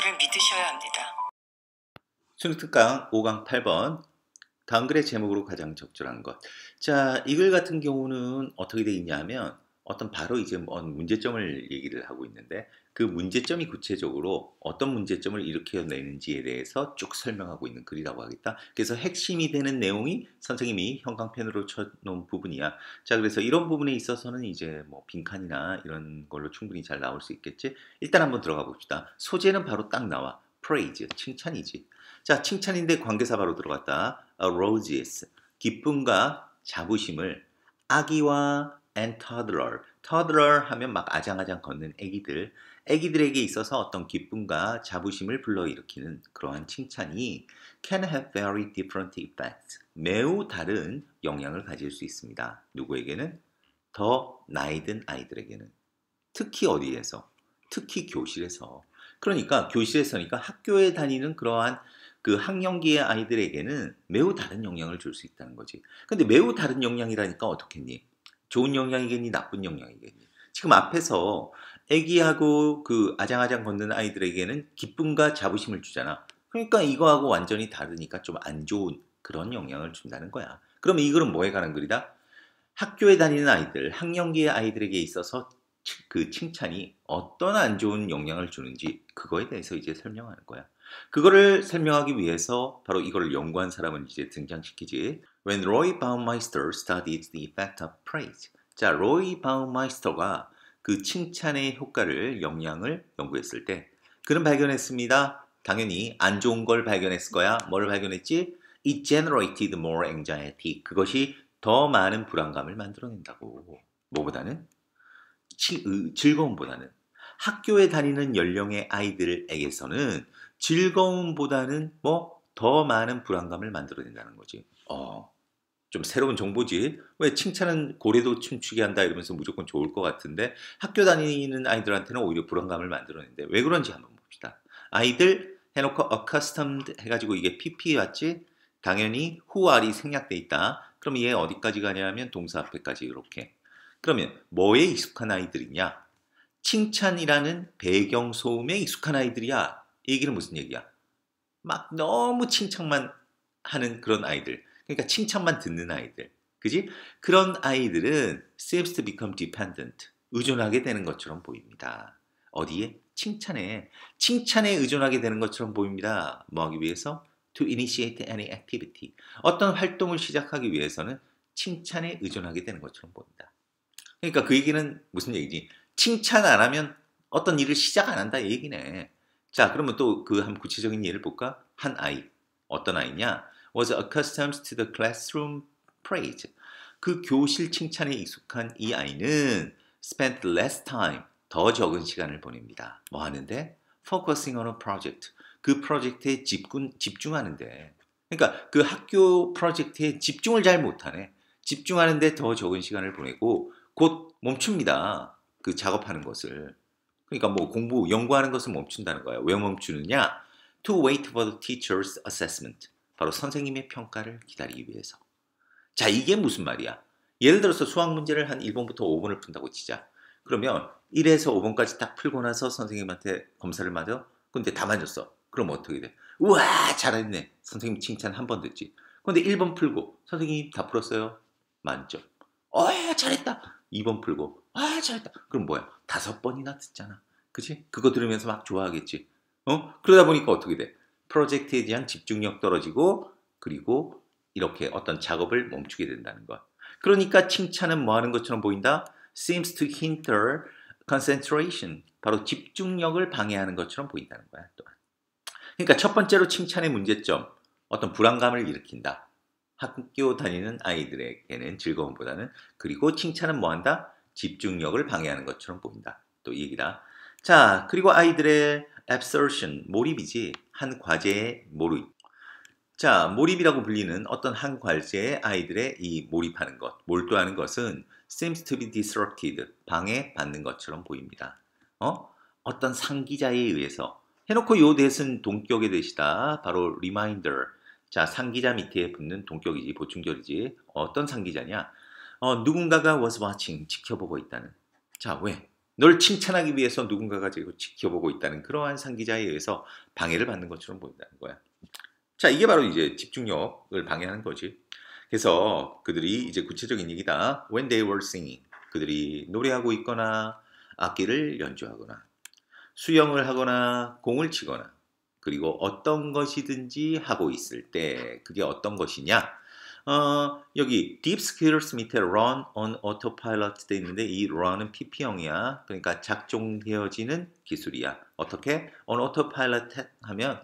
저를 믿으셔야 합니다. 수능특강 5강 8번 다음 글의 제목으로 가장 적절한 것. 자, 이글 같은 경우는 어떻게 되어 있냐면 어떤 바로 이제 뭐 문제점을 얘기를 하고 있는데 그 문제점이 구체적으로 어떤 문제점을 일으켜내는지에 대해서 쭉 설명하고 있는 글이라고 하겠다. 그래서 핵심이 되는 내용이 선생님이 형광펜으로 쳐놓은 부분이야. 자 그래서 이런 부분에 있어서는 이제 뭐 빈칸이나 이런 걸로 충분히 잘 나올 수 있겠지. 일단 한번 들어가 봅시다. 소재는 바로 딱 나와. praise 칭찬이지. 자 칭찬인데 관계사 바로 들어갔다. roses 기쁨과 자부심을 아기와 and toddler. toddler 하면 막 아장아장 걷는 아기들. 아기들에게 있어서 어떤 기쁨과 자부심을 불러일으키는 그러한 칭찬이 can have very different effects. 매우 다른 영향을 가질 수 있습니다. 누구에게는? 더 나이든 아이들에게는. 특히 어디에서? 특히 교실에서. 그러니까 교실에서니까 학교에 다니는 그러한 그 학령기의 아이들에게는 매우 다른 영향을 줄 수 있다는 거지. 근데 매우 다른 영향이라니까 어떻겠니? 좋은 영향이겠니 나쁜 영향이겠니 지금 앞에서 애기하고 그 아장아장 걷는 아이들에게는 기쁨과 자부심을 주잖아 그러니까 이거하고 완전히 다르니까 좀 안 좋은 그런 영향을 준다는 거야 그럼 이거는 뭐에 관한 글이다? 학교에 다니는 아이들, 학령기의 아이들에게 있어서 그 칭찬이 어떤 안 좋은 영향을 주는지 그거에 대해서 이제 설명하는 거야. 그거를 설명하기 위해서 바로 이걸 연구한 사람은 이제 등장시키지. When Roy Baumeister studied the effect of praise. 자, 로이 바움마이스터가 그 칭찬의 효과를 영향을 연구했을 때 그는 발견했습니다. 당연히 안 좋은 걸 발견했을 거야. 뭘 발견했지? It generated more anxiety. 그것이 더 많은 불안감을 만들어낸다고. 뭐보다는? 즐거움보다는. 학교에 다니는 연령의 아이들에게서는 즐거움보다는 뭐 더 많은 불안감을 만들어낸다는 거지. 어, 좀 새로운 정보지. 왜 칭찬은 고래도 춤추게 한다 이러면서 무조건 좋을 것 같은데 학교 다니는 아이들한테는 오히려 불안감을 만들어낸대왜 그런지 한번 봅시다. 아이들 해놓고 accustomed 해가지고 이게 PP 왔지? 당연히 who are이 생략돼 있다. 그럼 얘 어디까지 가냐면 동사 앞에까지 이렇게. 그러면 뭐에 익숙한 아이들이냐? 칭찬이라는 배경 소음에 익숙한 아이들이야. 이 얘기는 무슨 얘기야? 막 너무 칭찬만 하는 그런 아이들. 그러니까 칭찬만 듣는 아이들. 그지? 그런 아이들은 seems to become dependent. 의존하게 되는 것처럼 보입니다. 어디에? 칭찬에. 칭찬에 의존하게 되는 것처럼 보입니다. 뭐 하기 위해서? to initiate any activity. 어떤 활동을 시작하기 위해서는 칭찬에 의존하게 되는 것처럼 보입니다 그러니까 그 얘기는 무슨 얘기지? 칭찬 안 하면 어떤 일을 시작 안 한다 얘기네. 자, 그러면 또 그 한 구체적인 예를 볼까? 한 아이. 어떤 아이냐? was accustomed to the classroom praise. 그 교실 칭찬에 익숙한 이 아이는 spent less time, 더 적은 시간을 보냅니다. 뭐 하는데? focusing on a project. 그 프로젝트에 집중, 집중하는데. 그러니까 그 학교 프로젝트에 집중을 잘 못하네. 집중하는데 더 적은 시간을 보내고 곧 멈춥니다. 그 작업하는 것을. 그러니까 뭐 공부, 연구하는 것을 멈춘다는 거예요. 왜 멈추느냐? To wait for the teacher's assessment. 바로 선생님의 평가를 기다리기 위해서. 자, 이게 무슨 말이야? 예를 들어서 수학 문제를 한 1번부터 5번을 푼다고 치자. 그러면 1에서 5번까지 딱 풀고 나서 선생님한테 검사를 맞아. 근데 다 맞았어. 그럼 어떻게 돼? 우와, 잘했네. 선생님 칭찬 한 번 듣지. 근데 1번 풀고 선생님 다 풀었어요. 만점. 어, 잘했다. 2번 풀고 아 잘했다 그럼 뭐야 다섯 번이나 듣잖아 그치? 그거 들으면서 막 좋아하겠지 어? 그러다 보니까 어떻게 돼? 프로젝트에 대한 집중력 떨어지고 그리고 이렇게 어떤 작업을 멈추게 된다는 것 그러니까 칭찬은 뭐 하는 것처럼 보인다? seems to hinder concentration 바로 집중력을 방해하는 것처럼 보인다는 거야 또 그러니까 첫 번째로 칭찬의 문제점 어떤 불안감을 일으킨다 학교 다니는 아이들에게는 즐거움보다는 그리고 칭찬은 뭐한다? 집중력을 방해하는 것처럼 보인다. 또 얘기다. 자, 그리고 아이들의 absorption, 몰입이지. 한 과제의 몰입. 자, 몰입이라고 불리는 어떤 한 과제에 아이들의 이 몰입하는 것, 몰두하는 것은 seems to be disrupted, 방해받는 것처럼 보입니다. 어? 어떤 상기자에 의해서 해놓고 요 대신 동격의 대시다. 바로 reminder, 자, 상기자 밑에 붙는 동격이지, 보충결이지 어떤 상기자냐? 어, 누군가가 was watching, 지켜보고 있다는. 자, 왜? 널 칭찬하기 위해서 누군가가 지켜보고 있다는 그러한 상기자에 의해서 방해를 받는 것처럼 보인다는 거야. 자, 이게 바로 이제 집중력을 방해하는 거지. 그래서 그들이 이제 구체적인 얘기다. When they were singing. 그들이 노래하고 있거나 악기를 연주하거나 수영을 하거나 공을 치거나 그리고 어떤 것이든지 하고 있을 때 그게 어떤 것이냐? 어, 여기 deep skills 밑에 run on autopilot 돼 있는데 이 run은 PP형이야. 그러니까 작동되어지는 기술이야. 어떻게? on autopilot 하면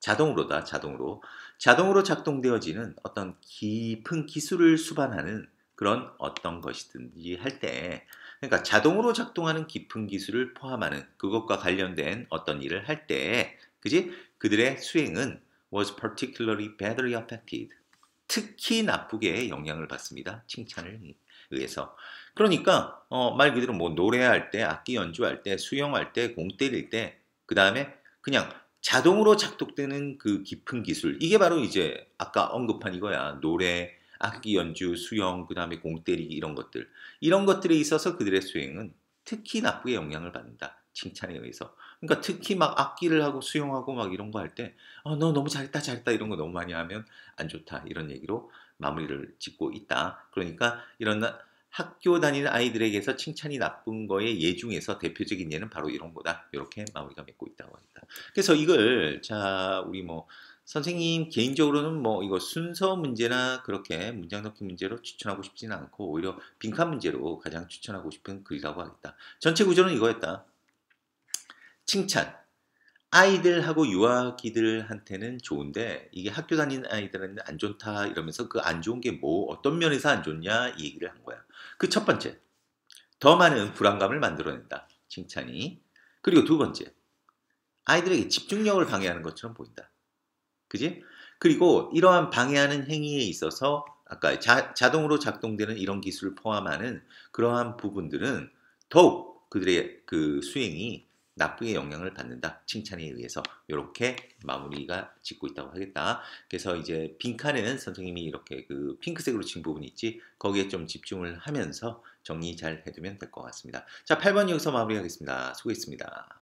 자동으로다. 자동으로. 자동으로 작동되어지는 어떤 깊은 기술을 수반하는 그런 어떤 것이든지 할 때 그러니까 자동으로 작동하는 깊은 기술을 포함하는 그것과 관련된 어떤 일을 할때 그지? 그들의 수행은 was particularly badly affected. 특히 나쁘게 영향을 받습니다. 칭찬을 의해서. 그러니까 어, 말 그대로 뭐 노래할 때, 악기 연주할 때, 수영할 때, 공 때릴 때, 그 다음에 그냥 자동으로 작동되는 그 깊은 기술. 이게 바로 이제 아까 언급한 이거야. 노래, 악기 연주, 수영, 그 다음에 공 때리기 이런 것들. 이런 것들에 있어서 그들의 수행은 특히 나쁘게 영향을 받는다. 칭찬에 의해서. 그러니까 특히 막 악기를 하고 수용하고막 이런 거 할 때, 어, 너 너무 잘했다, 잘했다 이런 거 너무 많이 하면 안 좋다. 이런 얘기로 마무리를 짓고 있다. 그러니까 이런 학교 다니는 아이들에게서 칭찬이 나쁜 거에예 중에서 대표적인 예는 바로 이런 거다. 이렇게 마무리가 맺고 있다고 합니다. 그래서 이걸 자 우리 뭐 선생님 개인적으로는 뭐 이거 순서 문제나 그렇게 문장 넣기 문제로 추천하고 싶지는 않고 오히려 빈칸 문제로 가장 추천하고 싶은 글이라고 하겠다. 전체 구조는 이거였다. 칭찬. 아이들하고 유아기들한테는 좋은데 이게 학교 다니는 아이들한테는 안 좋다 이러면서 그 안 좋은 게 뭐 어떤 면에서 안 좋냐 이 얘기를 한 거야. 그 첫 번째. 더 많은 불안감을 만들어낸다. 칭찬이. 그리고 두 번째. 아이들에게 집중력을 방해하는 것처럼 보인다. 그지? 그리고 이러한 방해하는 행위에 있어서 아까 자, 자동으로 작동되는 이런 기술을 포함하는 그러한 부분들은 더욱 그들의 그 수행이 나쁘게 영향을 받는다. 칭찬에 의해서 이렇게 마무리가 짓고 있다고 하겠다. 그래서 이제 빈칸에는 선생님이 이렇게 그 핑크색으로 친 부분이 있지 거기에 좀 집중을 하면서 정리 잘 해두면 될 것 같습니다. 자, 8번 여기서 마무리하겠습니다. 수고했습니다.